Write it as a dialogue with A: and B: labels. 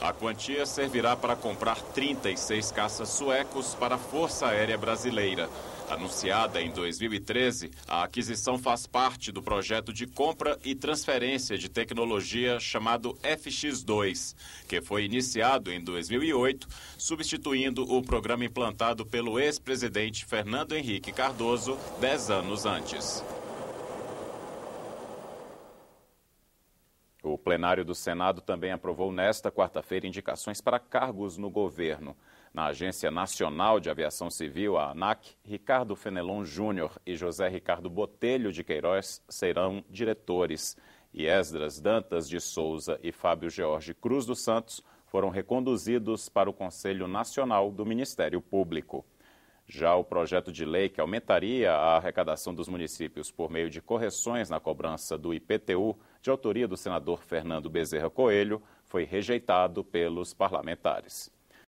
A: A quantia servirá para comprar 36 caças suecos para a Força Aérea Brasileira. Anunciada em 2013, a aquisição faz parte do projeto de compra e transferência de tecnologia chamado FX2, que foi iniciado em 2008, substituindo o programa implantado pelo ex-presidente Fernando Henrique Cardoso dez anos antes. O plenário do Senado também aprovou nesta quarta-feira indicações para cargos no governo. Na Agência Nacional de Aviação Civil, a ANAC, Ricardo Fenelon Júnior e José Ricardo Botelho de Queiroz serão diretores. E Esdras Dantas de Souza e Fábio Jorge Cruz dos Santos foram reconduzidos para o Conselho Nacional do Ministério Público. Já o projeto de lei que aumentaria a arrecadação dos municípios por meio de correções na cobrança do IPTU, de autoria do senador Fernando Bezerra Coelho, foi rejeitado pelos parlamentares.